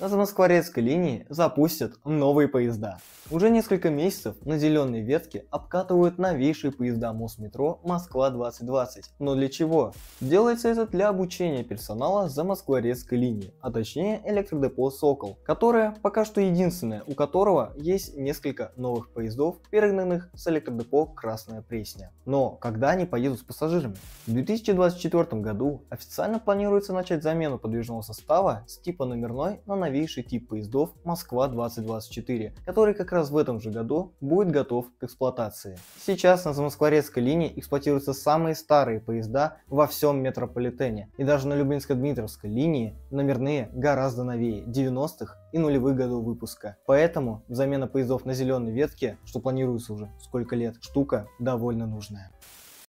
на Замоскворецкой линии запустят новые поезда. Уже несколько месяцев на зеленой ветке обкатывают новейшие поезда Мосметро Москва-2020. Но для чего? Делается это для обучения персонала Замоскворецкой линии, а точнее электродепо «Сокол», которое пока что единственное, у которого есть несколько новых поездов, перегнанных с электродепо «Красная Пресня». Но когда они поедут с пассажирами? В 2024 году официально планируется начать замену подвижного состава с типа номерной на новейший тип поездов Москва-2024, который как раз в этом же году будет готов к эксплуатации. Сейчас на Замоскворецкой линии эксплуатируются самые старые поезда во всем метрополитене, и даже на любинско дмитровской линии номерные гораздо новее 90-х и нулевых годов выпуска. Поэтому замена поездов на зеленой ветке, что планируется уже сколько лет, штука довольно нужная.